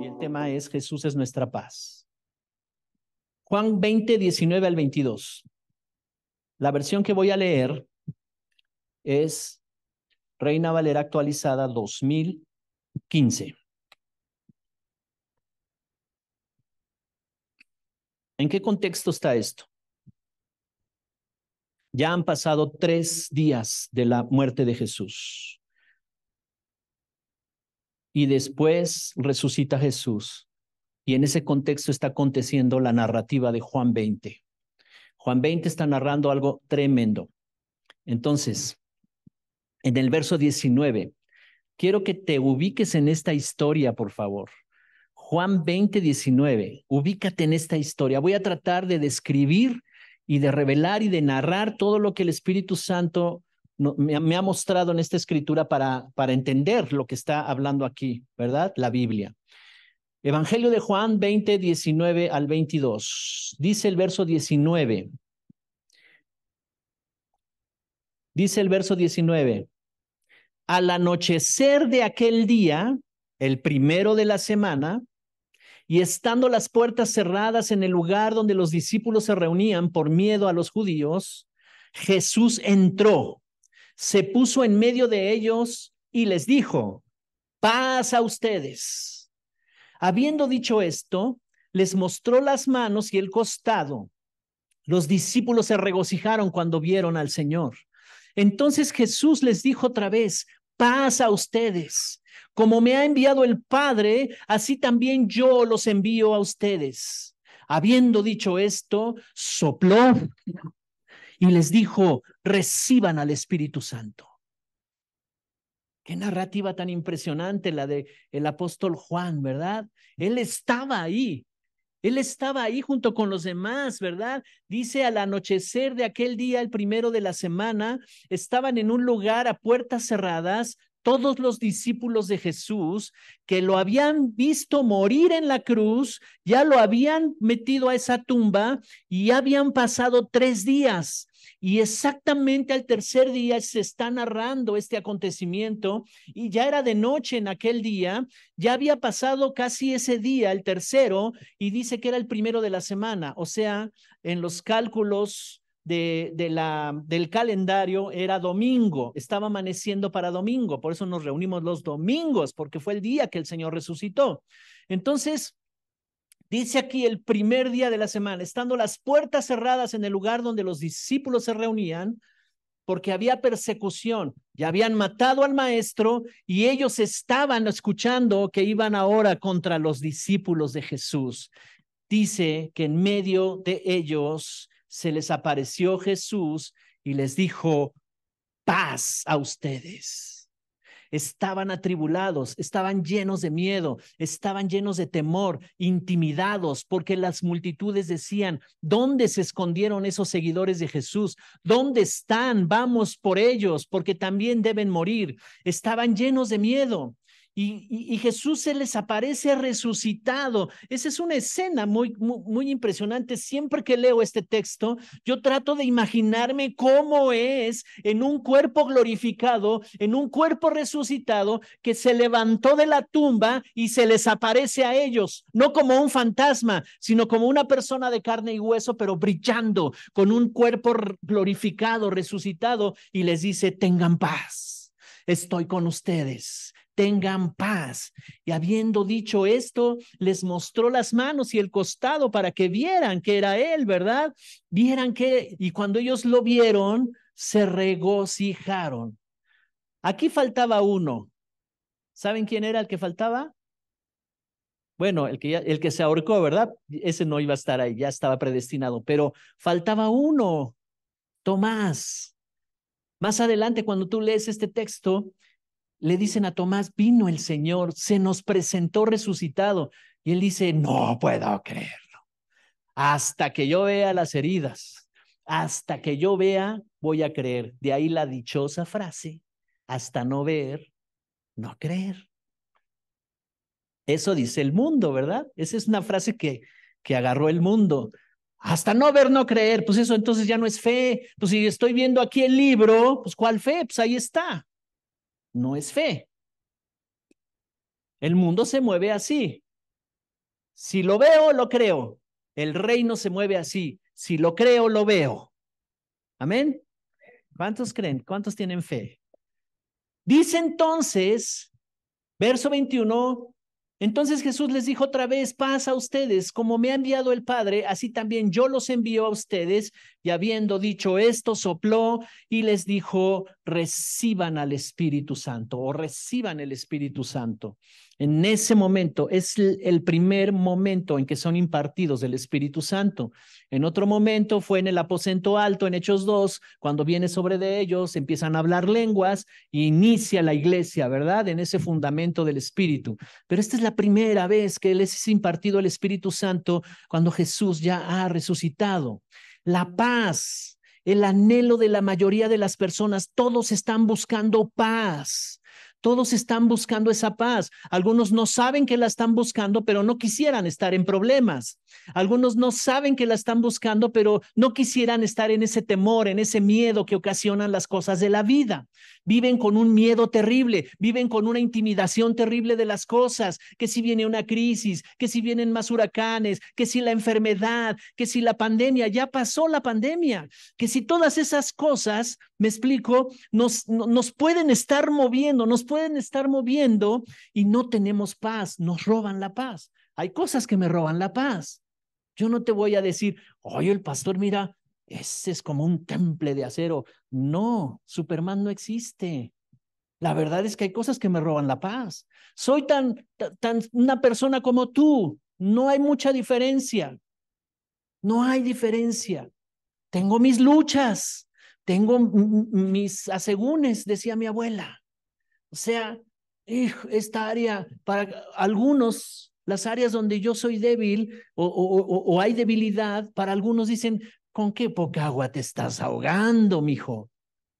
Y el tema es Jesús es nuestra paz. Juan 20, 19 al 22. La versión que voy a leer es Reina Valera actualizada 2015. ¿En qué contexto está esto? Ya han pasado tres días de la muerte de Jesús y después resucita Jesús. Y en ese contexto está aconteciendo la narrativa de Juan 20. Juan 20 está narrando algo tremendo. Entonces, en el verso 19, quiero que te ubiques en esta historia, por favor. Juan 20, 19, ubícate en esta historia. Voy a tratar de describir y de revelar y de narrar todo lo que el Espíritu Santo me, me, ha mostrado en esta escritura para, para entender lo que está hablando aquí, ¿verdad? La Biblia. Evangelio de Juan 20, 19 al 22. Dice el verso 19. Dice el verso 19. Al anochecer de aquel día, el primero de la semana, y estando las puertas cerradas en el lugar donde los discípulos se reunían por miedo a los judíos, Jesús entró se puso en medio de ellos y les dijo, paz a ustedes. Habiendo dicho esto, les mostró las manos y el costado. Los discípulos se regocijaron cuando vieron al Señor. Entonces Jesús les dijo otra vez, paz a ustedes. Como me ha enviado el Padre, así también yo los envío a ustedes. Habiendo dicho esto, sopló y les dijo, reciban al Espíritu Santo. Qué narrativa tan impresionante la de el apóstol Juan, ¿verdad? Él estaba ahí. Él estaba ahí junto con los demás, ¿verdad? Dice, al anochecer de aquel día, el primero de la semana, estaban en un lugar a puertas cerradas todos los discípulos de Jesús que lo habían visto morir en la cruz, ya lo habían metido a esa tumba y ya habían pasado tres días. Y exactamente al tercer día se está narrando este acontecimiento y ya era de noche en aquel día, ya había pasado casi ese día, el tercero, y dice que era el primero de la semana. O sea, en los cálculos de, la, del calendario era domingo, estaba amaneciendo para domingo, por eso nos reunimos los domingos, porque fue el día que el Señor resucitó. Entonces, Dice aquí el primer día de la semana, estando las puertas cerradas en el lugar donde los discípulos se reunían, porque había persecución, ya habían matado al maestro y ellos estaban escuchando que iban ahora contra los discípulos de Jesús. Dice que en medio de ellos se les apareció Jesús y les dijo, paz a ustedes. Estaban atribulados, estaban llenos de miedo, estaban llenos de temor, intimidados, porque las multitudes decían, ¿dónde se escondieron esos seguidores de Jesús? ¿Dónde están? Vamos por ellos, porque también deben morir. Estaban llenos de miedo. Y, Jesús se les aparece resucitado. Esa es una escena muy, muy, muy, impresionante. Siempre que leo este texto, yo trato de imaginarme cómo es en un cuerpo glorificado, en un cuerpo resucitado que se levantó de la tumba y se les aparece a ellos, no como un fantasma, sino como una persona de carne y hueso, pero brillando con un cuerpo glorificado, resucitado, y les dice, tengan paz estoy con ustedes tengan paz. Y habiendo dicho esto, les mostró las manos y el costado para que vieran que era él, ¿verdad? Vieran que, y cuando ellos lo vieron, se regocijaron. Aquí faltaba uno. ¿Saben quién era el que faltaba? Bueno, el que, el que se ahorcó, ¿verdad? Ese no iba a estar ahí, ya estaba predestinado, pero faltaba uno, Tomás. Más adelante, cuando tú lees este texto, le dicen a Tomás, vino el Señor, se nos presentó resucitado. Y él dice, no puedo creerlo. Hasta que yo vea las heridas, hasta que yo vea, voy a creer. De ahí la dichosa frase, hasta no ver, no creer. Eso dice el mundo, ¿verdad? Esa es una frase que, que agarró el mundo. Hasta no ver, no creer, pues eso entonces ya no es fe. Pues si estoy viendo aquí el libro, pues ¿cuál fe? Pues ahí está no es fe. El mundo se mueve así. Si lo veo, lo creo. El reino se mueve así. Si lo creo, lo veo. Amén. ¿Cuántos creen? ¿Cuántos tienen fe? Dice entonces, verso 21, entonces Jesús les dijo otra vez, paz a ustedes, como me ha enviado el Padre, así también yo los envío a ustedes. Y habiendo dicho esto, sopló y les dijo, reciban al Espíritu Santo o reciban el Espíritu Santo. En ese momento es el primer momento en que son impartidos del Espíritu Santo. En otro momento fue en el aposento alto, en Hechos 2, cuando viene sobre de ellos, empiezan a hablar lenguas e inicia la iglesia, ¿verdad? En ese fundamento del Espíritu. Pero esta es la primera vez que les es impartido el Espíritu Santo cuando Jesús ya ha resucitado. La paz, el anhelo de la mayoría de las personas, todos están buscando paz. Todos están buscando esa paz. Algunos no saben que la están buscando, pero no quisieran estar en problemas. Algunos no saben que la están buscando, pero no quisieran estar en ese temor, en ese miedo que ocasionan las cosas de la vida. Viven con un miedo terrible, viven con una intimidación terrible de las cosas, que si viene una crisis, que si vienen más huracanes, que si la enfermedad, que si la pandemia, ya pasó la pandemia, que si todas esas cosas, me explico, nos, nos pueden estar moviendo, nos pueden estar moviendo y no tenemos paz, nos roban la paz. Hay cosas que me roban la paz. Yo no te voy a decir, oye, el pastor, mira, ese es como un temple de acero. No, Superman no existe. La verdad es que hay cosas que me roban la paz. Soy tan, tan una persona como tú. No hay mucha diferencia. No hay diferencia. Tengo mis luchas, tengo mis asegúnes, decía mi abuela. O sea, esta área para algunos las áreas donde yo soy débil o, hay debilidad, para algunos dicen, ¿con qué poca agua te estás ahogando, mijo?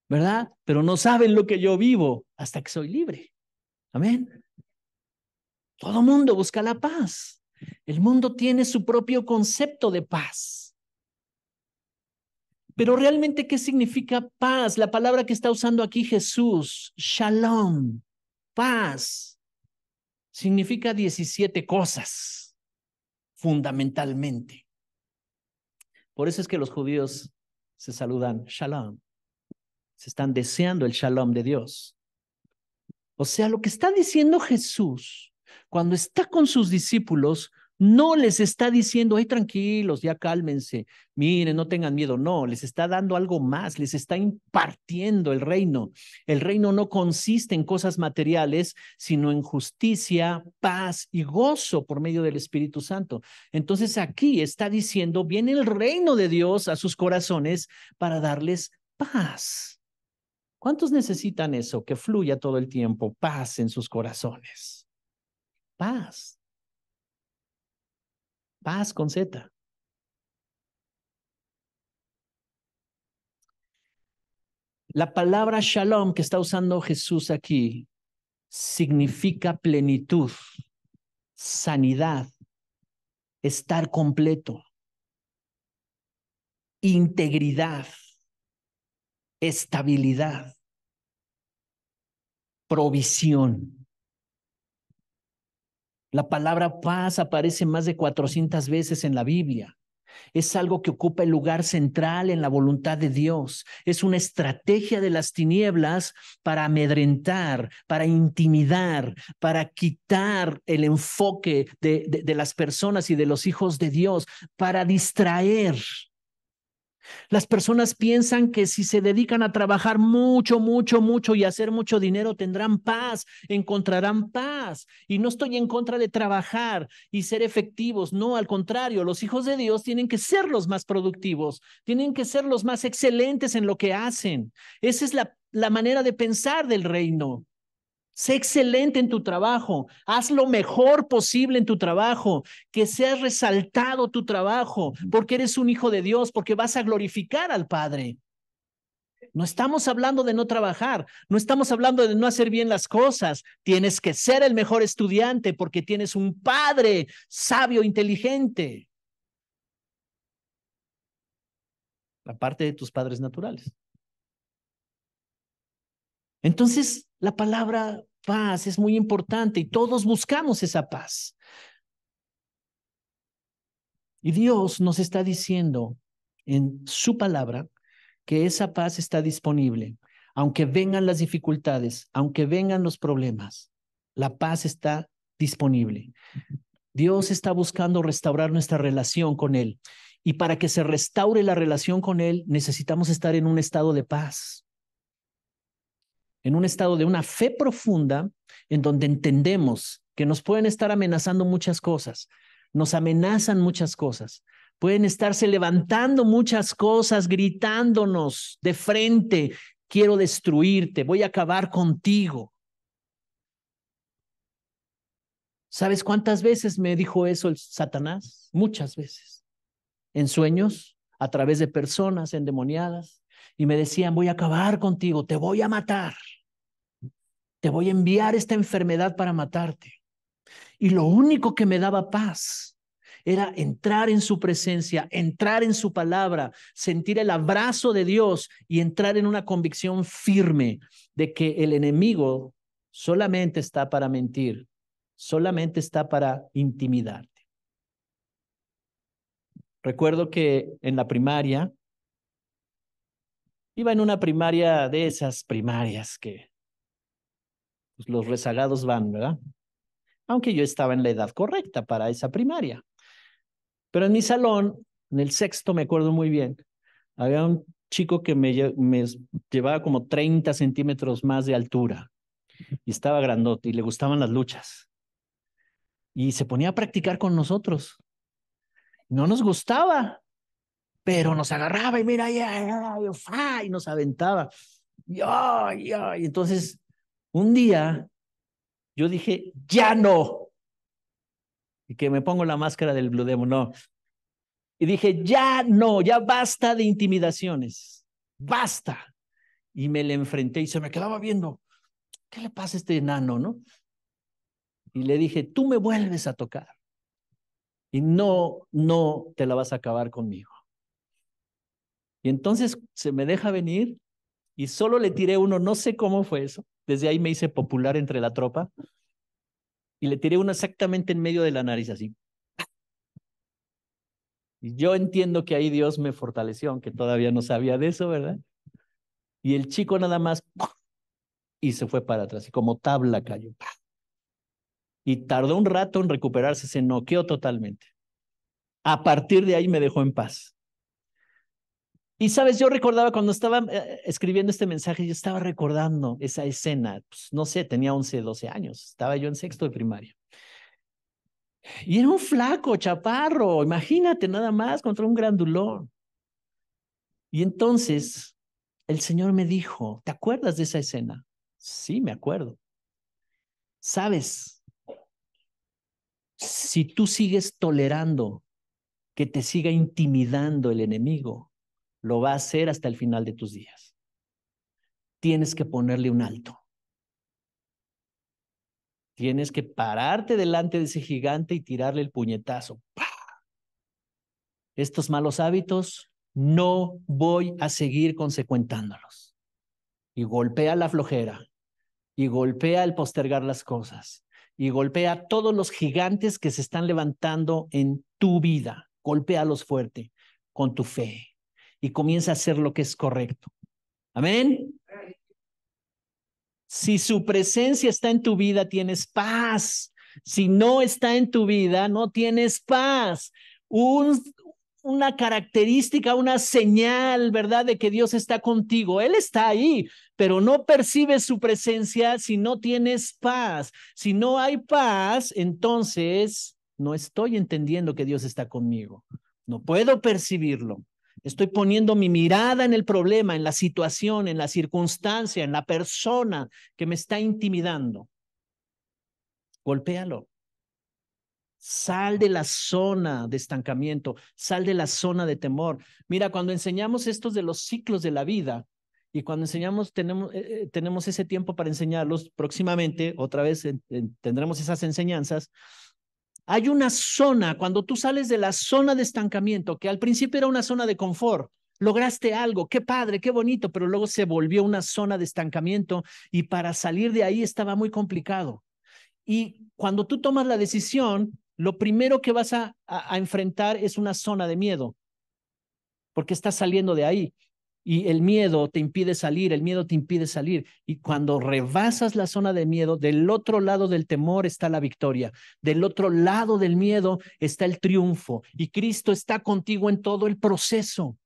¿Verdad? Pero no saben lo que yo vivo hasta que soy libre. Amén. Todo mundo busca la paz. El mundo tiene su propio concepto de paz. Pero realmente, ¿qué significa paz? La palabra que está usando aquí Jesús, shalom, paz significa 17 cosas, fundamentalmente. Por eso es que los judíos se saludan shalom. Se están deseando el shalom de Dios. O sea, lo que está diciendo Jesús cuando está con sus discípulos no les está diciendo, ay, tranquilos, ya cálmense, miren, no tengan miedo. No, les está dando algo más, les está impartiendo el reino. El reino no consiste en cosas materiales, sino en justicia, paz y gozo por medio del Espíritu Santo. Entonces aquí está diciendo, viene el reino de Dios a sus corazones para darles paz. ¿Cuántos necesitan eso? Que fluya todo el tiempo, paz en sus corazones. Paz, Paz con Z. La palabra shalom que está usando Jesús aquí significa plenitud, sanidad, estar completo, integridad, estabilidad, provisión. La palabra paz aparece más de 400 veces en la Biblia. Es algo que ocupa el lugar central en la voluntad de Dios. Es una estrategia de las tinieblas para amedrentar, para intimidar, para quitar el enfoque de, las personas y de los hijos de Dios, para distraer las personas piensan que si se dedican a trabajar mucho, mucho, mucho y hacer mucho dinero, tendrán paz, encontrarán paz. Y no estoy en contra de trabajar y ser efectivos, no, al contrario, los hijos de Dios tienen que ser los más productivos, tienen que ser los más excelentes en lo que hacen. Esa es la, manera de pensar del reino. Sé excelente en tu trabajo, haz lo mejor posible en tu trabajo, que sea resaltado tu trabajo, porque eres un hijo de Dios, porque vas a glorificar al Padre. No estamos hablando de no trabajar, no estamos hablando de no hacer bien las cosas. Tienes que ser el mejor estudiante porque tienes un padre sabio, inteligente. la parte de tus padres naturales. Entonces, la palabra paz es muy importante y todos buscamos esa paz. Y Dios nos está diciendo en su palabra que esa paz está disponible, aunque vengan las dificultades, aunque vengan los problemas, la paz está disponible. Dios está buscando restaurar nuestra relación con Él. Y para que se restaure la relación con Él, necesitamos estar en un estado de paz en un estado de una fe profunda en donde entendemos que nos pueden estar amenazando muchas cosas, nos amenazan muchas cosas, pueden estarse levantando muchas cosas, gritándonos de frente, quiero destruirte, voy a acabar contigo. ¿Sabes cuántas veces me dijo eso el Satanás? Muchas veces. En sueños, a través de personas endemoniadas. Y me decían, voy a acabar contigo, te voy a matar te voy a enviar esta enfermedad para matarte. Y lo único que me daba paz era entrar en su presencia, entrar en su palabra, sentir el abrazo de Dios y entrar en una convicción firme de que el enemigo solamente está para mentir, solamente está para intimidarte. Recuerdo que en la primaria, iba en una primaria de esas primarias que pues, los rezagados van, ¿verdad? Aunque yo estaba en la edad correcta para esa primaria. Pero en mi salón, en el sexto, me acuerdo muy bien, había un chico que me, llevaba como 30 centímetros más de altura y estaba grandote y le gustaban las luchas. Y se ponía a practicar con nosotros. No nos gustaba, pero nos agarraba y mira, y nos aventaba. Y, entonces un día yo dije, ya no. Y que me pongo la máscara del Blue Demon, no. Y dije, ya no, ya basta de intimidaciones, basta. Y me le enfrenté y se me quedaba viendo, ¿qué le pasa a este enano, no? Y le dije, tú me vuelves a tocar y no, no te la vas a acabar conmigo. Y entonces se me deja venir y solo le tiré uno, no sé cómo fue eso, desde ahí me hice popular entre la tropa y le tiré uno exactamente en medio de la nariz, así. Y yo entiendo que ahí Dios me fortaleció, aunque todavía no sabía de eso, ¿verdad? Y el chico nada más y se fue para atrás, y como tabla cayó. Y tardó un rato en recuperarse, se noqueó totalmente. A partir de ahí me dejó en paz. Y sabes, yo recordaba cuando estaba eh, escribiendo este mensaje, yo estaba recordando esa escena, pues, no sé, tenía 11, 12 años, estaba yo en sexto de primaria. Y era un flaco, chaparro, imagínate nada más contra un gran dolor. Y entonces el Señor me dijo, ¿te acuerdas de esa escena? Sí, me acuerdo. Sabes, si tú sigues tolerando que te siga intimidando el enemigo, lo va a hacer hasta el final de tus días. Tienes que ponerle un alto. Tienes que pararte delante de ese gigante y tirarle el puñetazo. Estos malos hábitos no voy a seguir consecuentándolos. Y golpea la flojera, y golpea el postergar las cosas, y golpea a todos los gigantes que se están levantando en tu vida. Golpéalos fuerte con tu fe, y comienza a hacer lo que es correcto. Amén. Si su presencia está en tu vida, tienes paz. Si no está en tu vida, no tienes paz. una característica, una señal, ¿verdad? De que Dios está contigo. Él está ahí, pero no percibes su presencia si no tienes paz. Si no hay paz, entonces no estoy entendiendo que Dios está conmigo. No puedo percibirlo. Estoy poniendo mi mirada en el problema, en la situación, en la circunstancia, en la persona que me está intimidando. Golpéalo. Sal de la zona de estancamiento, sal de la zona de temor. Mira, cuando enseñamos estos de los ciclos de la vida y cuando enseñamos, tenemos, eh, eh, tenemos ese tiempo para enseñarlos próximamente, otra vez tendremos esas enseñanzas, hay una zona, cuando tú sales de la zona de estancamiento, que al principio era una zona de confort, lograste algo, qué padre, qué bonito, pero luego se volvió una zona de estancamiento y para salir de ahí estaba muy complicado. Y cuando tú tomas la decisión, lo primero que vas a, enfrentar es una zona de miedo, porque estás saliendo de ahí y el miedo te impide salir, el miedo te impide salir. Y cuando rebasas la zona de miedo, del otro lado del temor está la victoria, del otro lado del miedo está el triunfo. Y Cristo está contigo en todo el proceso.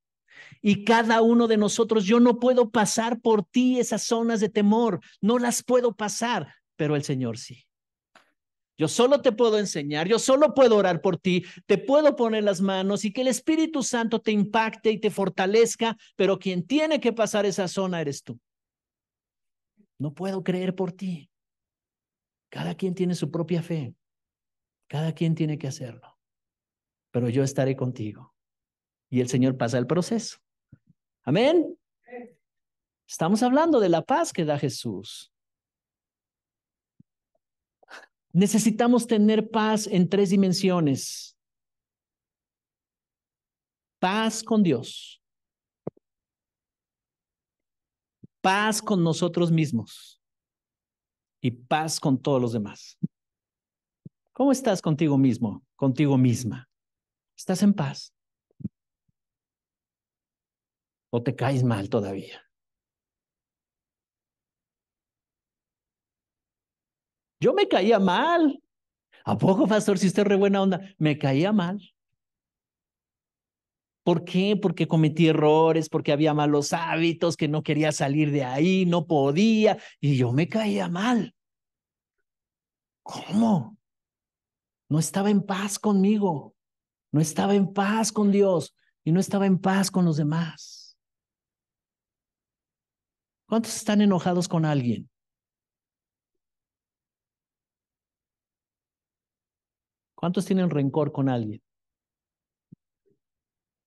Y cada uno de nosotros, yo no puedo pasar por ti esas zonas de temor, no las puedo pasar, pero el Señor sí. Yo solo te puedo enseñar, yo solo puedo orar por ti, te puedo poner las manos y que el Espíritu Santo te impacte y te fortalezca, pero quien tiene que pasar esa zona eres tú. No puedo creer por ti. Cada quien tiene su propia fe, cada quien tiene que hacerlo, pero yo estaré contigo. Y el Señor pasa el proceso. Amén. Estamos hablando de la paz que da Jesús. Necesitamos tener paz en tres dimensiones. Paz con Dios. Paz con nosotros mismos. Y paz con todos los demás. ¿Cómo estás contigo mismo, contigo misma? ¿Estás en paz? ¿O te caes mal todavía? Yo me caía mal. ¿A poco, pastor, si usted es re buena onda? Me caía mal. ¿Por qué? Porque cometí errores, porque había malos hábitos, que no quería salir de ahí, no podía, y yo me caía mal. ¿Cómo? No estaba en paz conmigo, no estaba en paz con Dios y no estaba en paz con los demás. ¿Cuántos están enojados con alguien? ¿Cuántos tienen rencor con alguien?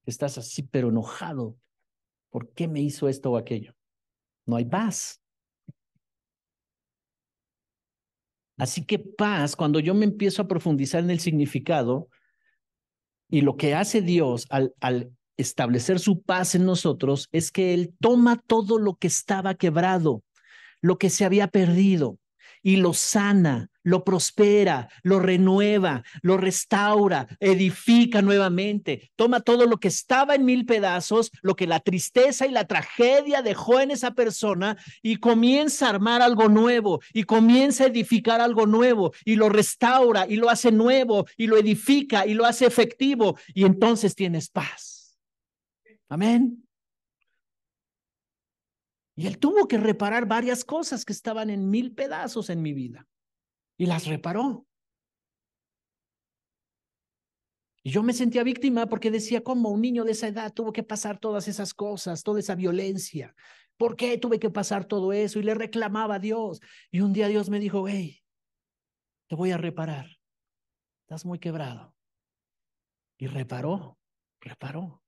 Estás así pero enojado. ¿Por qué me hizo esto o aquello? No hay paz. Así que paz, cuando yo me empiezo a profundizar en el significado y lo que hace Dios al, al establecer su paz en nosotros es que Él toma todo lo que estaba quebrado, lo que se había perdido, y lo sana lo prospera, lo renueva, lo restaura, edifica nuevamente. Toma todo lo que estaba en mil pedazos, lo que la tristeza y la tragedia dejó en esa persona y comienza a armar algo nuevo y comienza a edificar algo nuevo y lo restaura y lo hace nuevo y lo edifica y lo hace efectivo y entonces tienes paz. Amén. Y él tuvo que reparar varias cosas que estaban en mil pedazos en mi vida y las reparó. Y yo me sentía víctima porque decía, ¿cómo un niño de esa edad tuvo que pasar todas esas cosas, toda esa violencia? ¿Por qué tuve que pasar todo eso? Y le reclamaba a Dios. Y un día Dios me dijo, hey, te voy a reparar. Estás muy quebrado. Y reparó, reparó.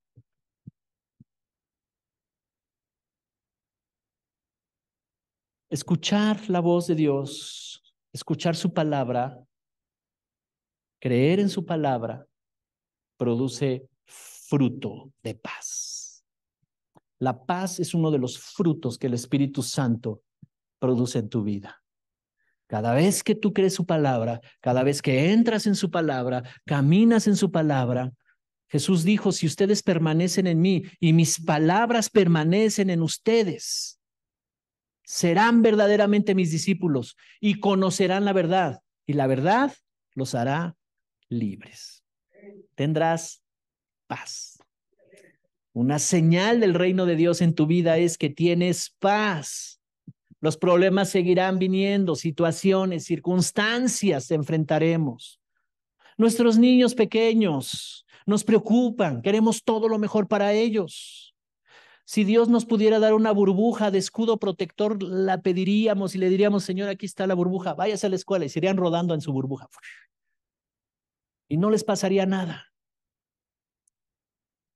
Escuchar la voz de Dios escuchar su palabra, creer en su palabra, produce fruto de paz. La paz es uno de los frutos que el Espíritu Santo produce en tu vida. Cada vez que tú crees su palabra, cada vez que entras en su palabra, caminas en su palabra, Jesús dijo, si ustedes permanecen en mí y mis palabras permanecen en ustedes, serán verdaderamente mis discípulos y conocerán la verdad, y la verdad los hará libres. Tendrás paz. Una señal del reino de Dios en tu vida es que tienes paz. Los problemas seguirán viniendo, situaciones, circunstancias enfrentaremos. Nuestros niños pequeños nos preocupan, queremos todo lo mejor para ellos. Si Dios nos pudiera dar una burbuja de escudo protector, la pediríamos y le diríamos, Señor, aquí está la burbuja, váyase a la escuela y se irían rodando en su burbuja. Y no les pasaría nada.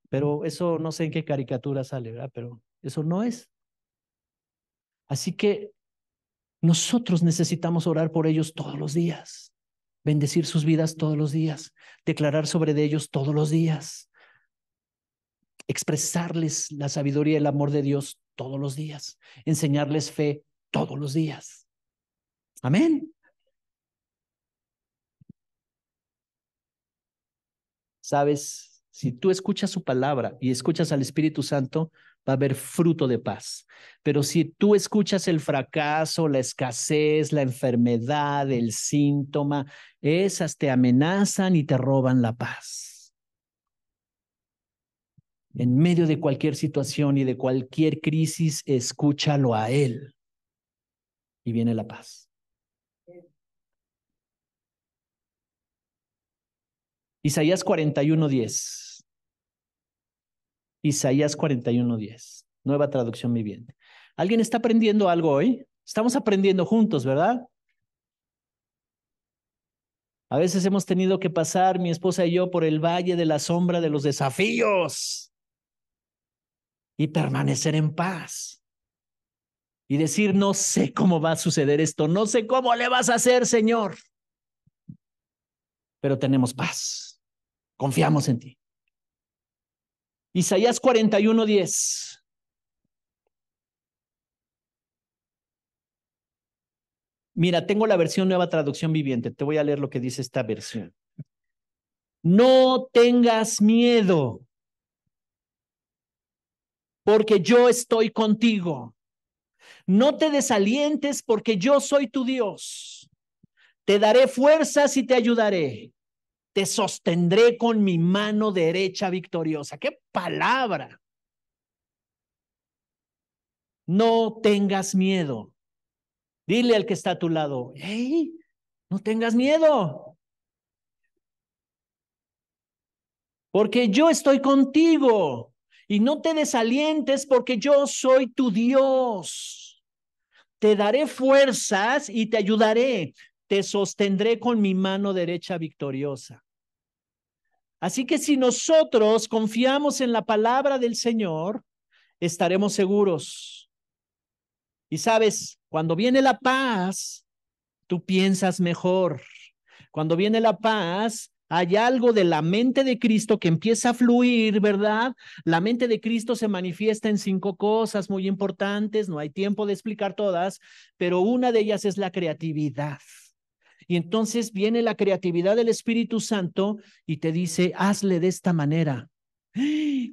Pero eso no sé en qué caricatura sale, ¿verdad? Pero eso no es. Así que nosotros necesitamos orar por ellos todos los días, bendecir sus vidas todos los días, declarar sobre de ellos todos los días expresarles la sabiduría y el amor de Dios todos los días, enseñarles fe todos los días. Amén. Sabes, si tú escuchas su palabra y escuchas al Espíritu Santo, va a haber fruto de paz. Pero si tú escuchas el fracaso, la escasez, la enfermedad, el síntoma, esas te amenazan y te roban la paz. En medio de cualquier situación y de cualquier crisis, escúchalo a Él. Y viene la paz. Isaías 41:10. Isaías 41:10. Nueva traducción viviente. ¿Alguien está aprendiendo algo hoy? Estamos aprendiendo juntos, ¿verdad? A veces hemos tenido que pasar, mi esposa y yo, por el valle de la sombra de los desafíos y permanecer en paz. Y decir, no sé cómo va a suceder esto, no sé cómo le vas a hacer, Señor. Pero tenemos paz. Confiamos en ti. Isaías 41.10 Mira, tengo la versión nueva traducción viviente. Te voy a leer lo que dice esta versión. No tengas miedo porque yo estoy contigo. No te desalientes porque yo soy tu Dios. Te daré fuerzas y te ayudaré. Te sostendré con mi mano derecha victoriosa. ¡Qué palabra! No tengas miedo. Dile al que está a tu lado, hey, no tengas miedo. Porque yo estoy contigo. Y no te desalientes porque yo soy tu Dios. Te daré fuerzas y te ayudaré. Te sostendré con mi mano derecha victoriosa. Así que si nosotros confiamos en la palabra del Señor, estaremos seguros. Y sabes, cuando viene la paz, tú piensas mejor. Cuando viene la paz, hay algo de la mente de Cristo que empieza a fluir, ¿verdad? La mente de Cristo se manifiesta en cinco cosas muy importantes, no hay tiempo de explicar todas, pero una de ellas es la creatividad. Y entonces viene la creatividad del Espíritu Santo y te dice, hazle de esta manera.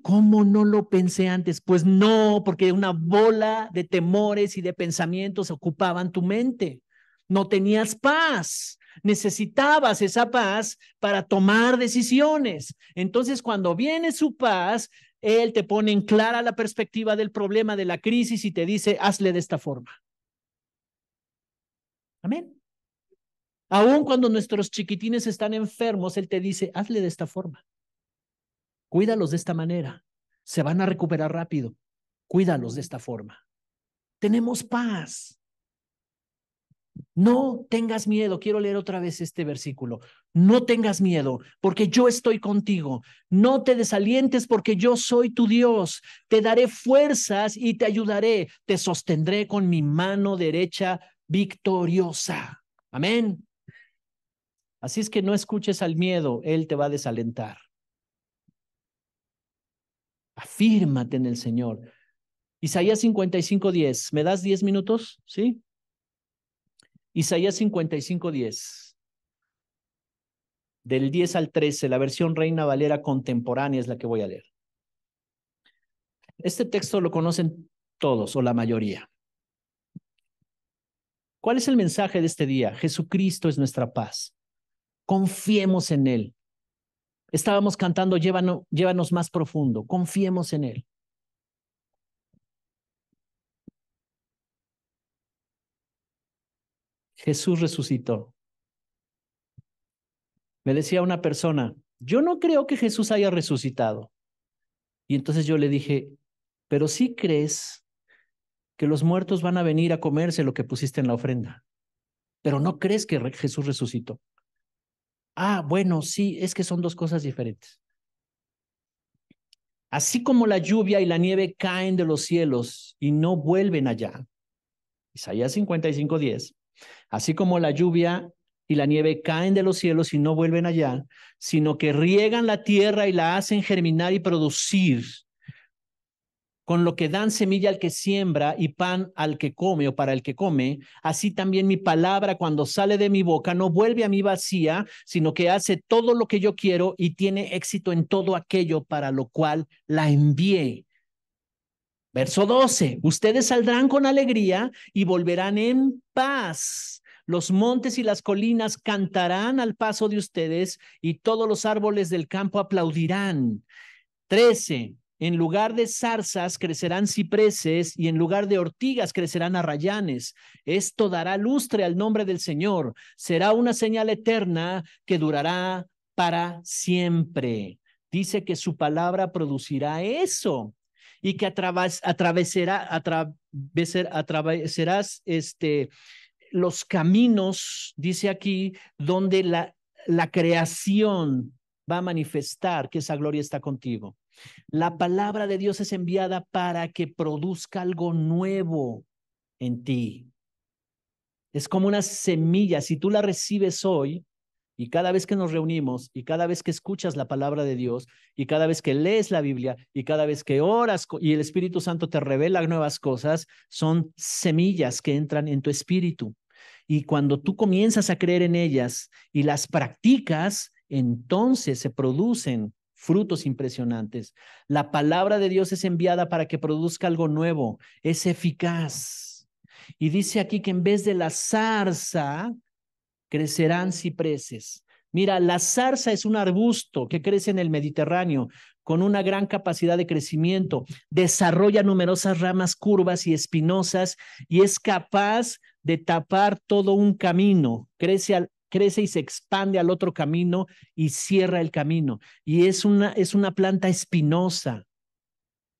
¿Cómo no lo pensé antes? Pues no, porque una bola de temores y de pensamientos ocupaban tu mente. No tenías paz necesitabas esa paz para tomar decisiones. Entonces, cuando viene su paz, él te pone en clara la perspectiva del problema, de la crisis y te dice, hazle de esta forma. Amén. Aún cuando nuestros chiquitines están enfermos, Él te dice, hazle de esta forma. Cuídalos de esta manera. Se van a recuperar rápido. Cuídalos de esta forma. Tenemos paz. No tengas miedo, quiero leer otra vez este versículo. No tengas miedo, porque yo estoy contigo. No te desalientes, porque yo soy tu Dios. Te daré fuerzas y te ayudaré. Te sostendré con mi mano derecha victoriosa. Amén. Así es que no escuches al miedo, Él te va a desalentar. Afírmate en el Señor. Isaías 55:10. ¿Me das diez minutos? ¿Sí? Isaías 55, 10. Del 10 al 13, la versión Reina Valera contemporánea es la que voy a leer. Este texto lo conocen todos o la mayoría. ¿Cuál es el mensaje de este día? Jesucristo es nuestra paz. Confiemos en Él. Estábamos cantando, llévanos, llévanos más profundo, confiemos en Él. Jesús resucitó. Me decía una persona, yo no creo que Jesús haya resucitado. Y entonces yo le dije, pero sí crees que los muertos van a venir a comerse lo que pusiste en la ofrenda, pero no crees que Jesús resucitó. Ah, bueno, sí, es que son dos cosas diferentes. Así como la lluvia y la nieve caen de los cielos y no vuelven allá, Isaías 55, 10, Así como la lluvia y la nieve caen de los cielos y no vuelven allá, sino que riegan la tierra y la hacen germinar y producir, con lo que dan semilla al que siembra y pan al que come o para el que come, así también mi palabra cuando sale de mi boca no vuelve a mí vacía, sino que hace todo lo que yo quiero y tiene éxito en todo aquello para lo cual la envié. Verso 12, ustedes saldrán con alegría y volverán en paz. Los montes y las colinas cantarán al paso de ustedes y todos los árboles del campo aplaudirán. 13. En lugar de zarzas crecerán cipreses y en lugar de ortigas crecerán arrayanes. Esto dará lustre al nombre del Señor. Será una señal eterna que durará para siempre. Dice que su palabra producirá eso y que atravesarás este, los caminos, dice aquí, donde la, la creación va a manifestar que esa gloria está contigo. La palabra de Dios es enviada para que produzca algo nuevo en ti. Es como una semilla. Si tú la recibes hoy, y cada vez que nos reunimos y cada vez que escuchas la palabra de Dios y cada vez que lees la Biblia y cada vez que oras y el Espíritu Santo te revela nuevas cosas, son semillas que entran en tu espíritu. Y cuando tú comienzas a creer en ellas y las practicas, entonces se producen frutos impresionantes. La palabra de Dios es enviada para que produzca algo nuevo, es eficaz. Y dice aquí que en vez de la zarza, crecerán cipreses. Mira, la zarza es un arbusto que crece en el Mediterráneo con una gran capacidad de crecimiento, desarrolla numerosas ramas curvas y espinosas y es capaz de tapar todo un camino, crece, al, crece y se expande al otro camino y cierra el camino. Y es una, es una planta espinosa,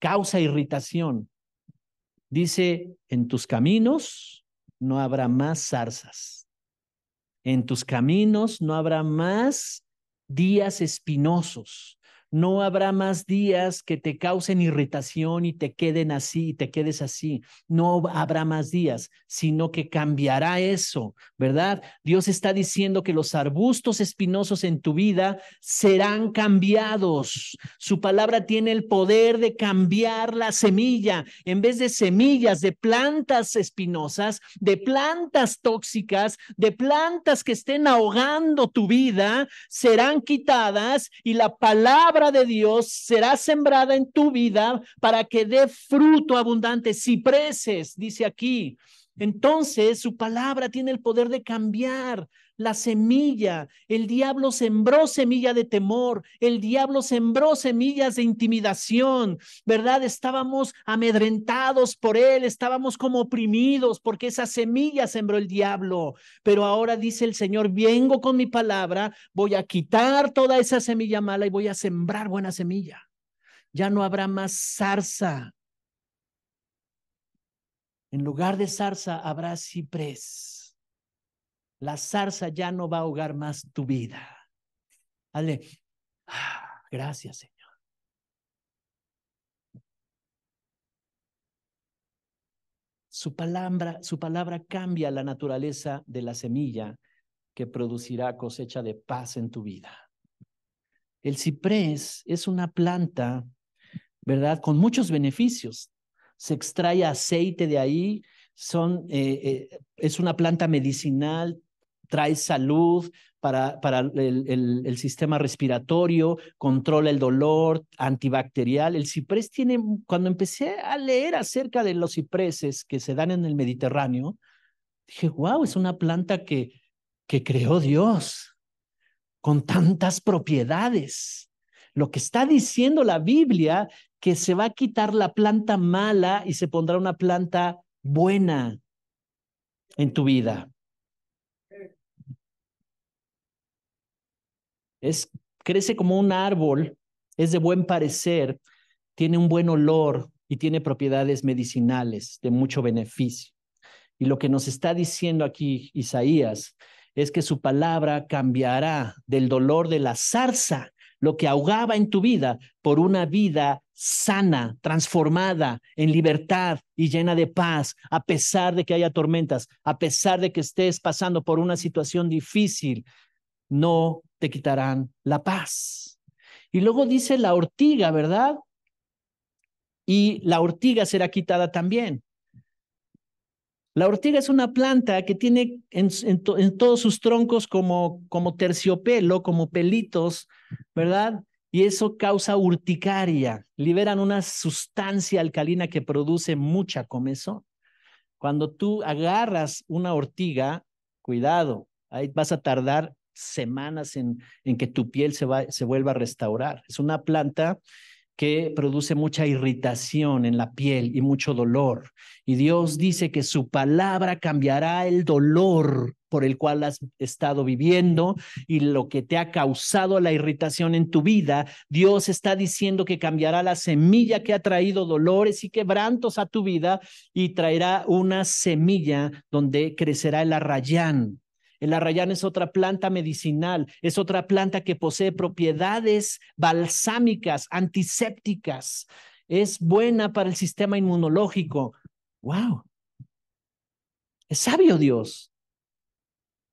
causa irritación. Dice, en tus caminos no habrá más zarzas en tus caminos no habrá más días espinosos. No habrá más días que te causen irritación y te queden así y te quedes así. No habrá más días, sino que cambiará eso, ¿verdad? Dios está diciendo que los arbustos espinosos en tu vida serán cambiados. Su palabra tiene el poder de cambiar la semilla. En vez de semillas de plantas espinosas, de plantas tóxicas, de plantas que estén ahogando tu vida, serán quitadas y la palabra de Dios será sembrada en tu vida para que dé fruto abundante, cipreses, dice aquí. Entonces, su palabra tiene el poder de cambiar la semilla. El diablo sembró semilla de temor, el diablo sembró semillas de intimidación, ¿verdad? Estábamos amedrentados por él, estábamos como oprimidos porque esa semilla sembró el diablo. Pero ahora dice el Señor, vengo con mi palabra, voy a quitar toda esa semilla mala y voy a sembrar buena semilla. Ya no habrá más zarza. En lugar de zarza habrá ciprés. La zarza ya no va a ahogar más tu vida. Ale, ah, gracias, Señor. Su palabra, su palabra cambia la naturaleza de la semilla que producirá cosecha de paz en tu vida. El ciprés es una planta, ¿verdad? Con muchos beneficios. Se extrae aceite de ahí, son, eh, eh, es una planta medicinal, trae salud para, para el, sistema respiratorio, controla el dolor, antibacterial. El ciprés tiene, cuando empecé a leer acerca de los cipreses que se dan en el Mediterráneo, dije, wow, es una planta que, que creó Dios con tantas propiedades. Lo que está diciendo la Biblia, que se va a quitar la planta mala y se pondrá una planta buena en tu vida. crece como un árbol, es de buen parecer, tiene un buen olor y tiene propiedades medicinales de mucho beneficio. Y lo que nos está diciendo aquí Isaías es que su palabra cambiará del dolor de la zarza, lo que ahogaba en tu vida, por una vida sana, transformada, en libertad y llena de paz, a pesar de que haya tormentas, a pesar de que estés pasando por una situación difícil. No te quitarán la paz. Y luego dice la ortiga, ¿verdad? Y la ortiga será quitada también. La ortiga es una planta que tiene en, todos sus troncos como, como terciopelo, como pelitos, ¿verdad? y eso causa urticaria. Liberan una sustancia alcalina que produce mucha comezón. Cuando tú agarras una ortiga, cuidado, ahí vas a tardar semanas en, en que tu piel se, va, se vuelva a restaurar. Es una planta que produce mucha irritación en la piel y mucho dolor. Y Dios dice que su palabra cambiará el dolor por el cual has estado viviendo y lo que te ha causado la irritación en tu vida. Dios está diciendo que cambiará la semilla que ha traído dolores y quebrantos a tu vida y traerá una semilla donde crecerá el arrayán, el arrayán es otra planta medicinal, es otra planta que posee propiedades balsámicas, antisépticas, es buena para el sistema inmunológico. ¡Wow! Es sabio Dios.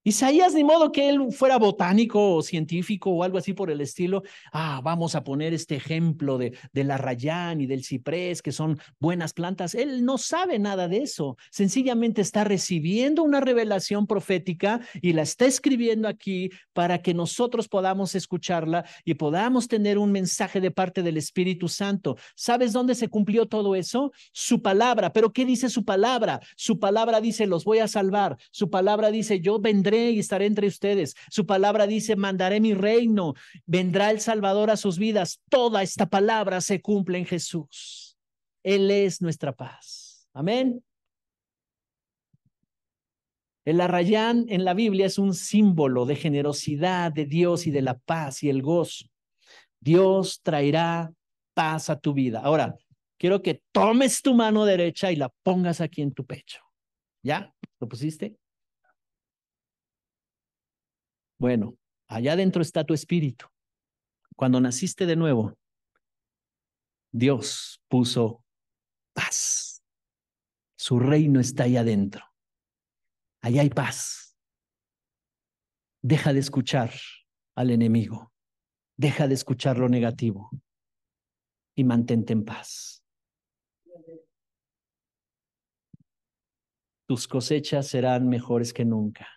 Isaías, ni modo que él fuera botánico o científico o algo así por el estilo. Ah, vamos a poner este ejemplo de, la arrayán y del ciprés, que son buenas plantas. Él no sabe nada de eso. Sencillamente está recibiendo una revelación profética y la está escribiendo aquí para que nosotros podamos escucharla y podamos tener un mensaje de parte del Espíritu Santo. ¿Sabes dónde se cumplió todo eso? Su palabra. ¿Pero qué dice su palabra? Su palabra dice, los voy a salvar. Su palabra dice, yo vendré y estaré entre ustedes. Su palabra dice, mandaré mi reino, vendrá el Salvador a sus vidas. Toda esta palabra se cumple en Jesús. Él es nuestra paz. Amén. El arrayán en la Biblia es un símbolo de generosidad de Dios y de la paz y el gozo. Dios traerá paz a tu vida. Ahora, quiero que tomes tu mano derecha y la pongas aquí en tu pecho. ¿Ya? ¿Lo pusiste? Bueno, allá adentro está tu espíritu. Cuando naciste de nuevo, Dios puso paz. Su reino está allá adentro. Allá hay paz. Deja de escuchar al enemigo. Deja de escuchar lo negativo y mantente en paz. Tus cosechas serán mejores que nunca.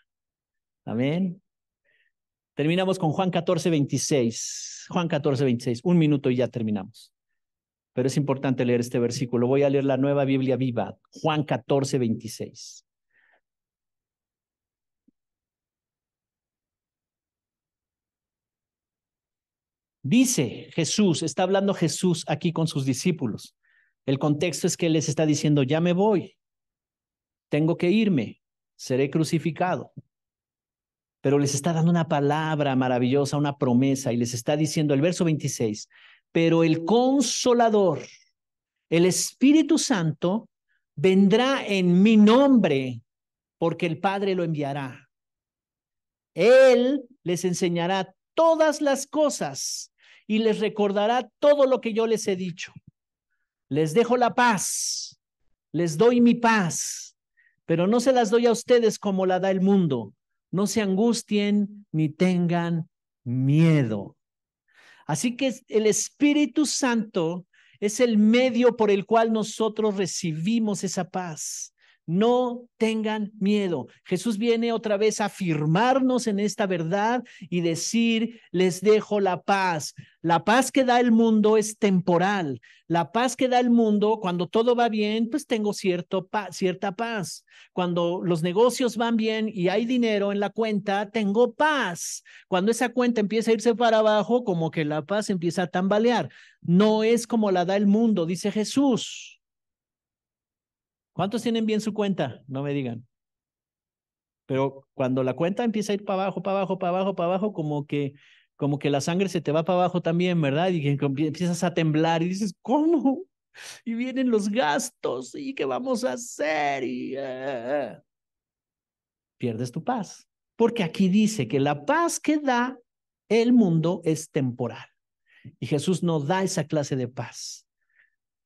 Amén. Terminamos con Juan 14, 26. Juan 14, 26. Un minuto y ya terminamos. Pero es importante leer este versículo. Voy a leer la nueva Biblia viva, Juan 14, 26. Dice Jesús, está hablando Jesús aquí con sus discípulos. El contexto es que él les está diciendo, ya me voy, tengo que irme, seré crucificado, pero les está dando una palabra maravillosa, una promesa, y les está diciendo el verso 26, pero el consolador, el Espíritu Santo, vendrá en mi nombre, porque el Padre lo enviará. Él les enseñará todas las cosas y les recordará todo lo que yo les he dicho. Les dejo la paz, les doy mi paz, pero no se las doy a ustedes como la da el mundo no se angustien ni tengan miedo. Así que el Espíritu Santo es el medio por el cual nosotros recibimos esa paz. No tengan miedo. Jesús viene otra vez a afirmarnos en esta verdad y decir, les dejo la paz. La paz que da el mundo es temporal. La paz que da el mundo, cuando todo va bien, pues tengo cierto cierta paz. Cuando los negocios van bien y hay dinero en la cuenta, tengo paz. Cuando esa cuenta empieza a irse para abajo, como que la paz empieza a tambalear. No es como la da el mundo, dice Jesús. ¿Cuántos tienen bien su cuenta? No me digan. Pero cuando la cuenta empieza a ir para abajo, para abajo, para abajo, para abajo, como que, como que la sangre se te va para abajo también, ¿verdad? Y empiezas a temblar y dices, ¿cómo? Y vienen los gastos y qué vamos a hacer. Y, eh, eh, eh. pierdes tu paz. Porque aquí dice que la paz que da el mundo es temporal. Y Jesús no da esa clase de paz.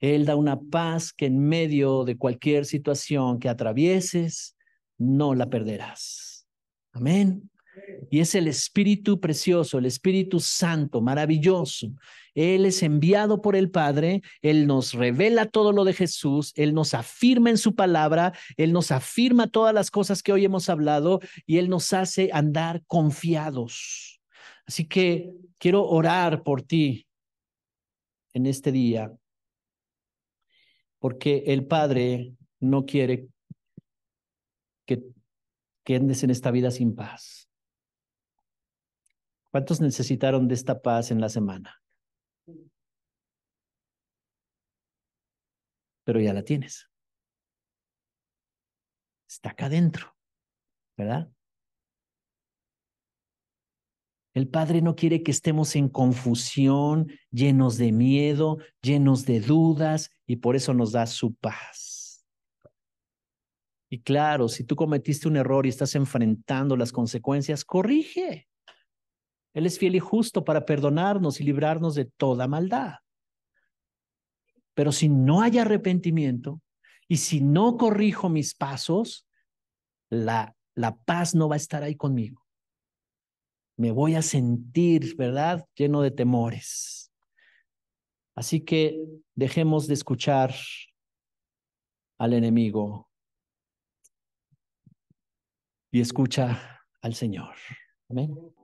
Él da una paz que en medio de cualquier situación que atravieses, no la perderás. Amén. Y es el Espíritu precioso, el Espíritu Santo, maravilloso. Él es enviado por el Padre, Él nos revela todo lo de Jesús, Él nos afirma en su palabra, Él nos afirma todas las cosas que hoy hemos hablado y Él nos hace andar confiados. Así que quiero orar por ti en este día porque el Padre no quiere que, andes en esta vida sin paz. ¿Cuántos necesitaron de esta paz en la semana? Pero ya la tienes. Está acá adentro, ¿verdad? El Padre no quiere que estemos en confusión, llenos de miedo, llenos de dudas, y por eso nos da su paz. Y claro, si tú cometiste un error y estás enfrentando las consecuencias, corrige. Él es fiel y justo para perdonarnos y librarnos de toda maldad. Pero si no hay arrepentimiento y si no corrijo mis pasos, la, la paz no va a estar ahí conmigo me voy a sentir, ¿verdad? Lleno de temores. Así que dejemos de escuchar al enemigo y escucha al Señor. Amén.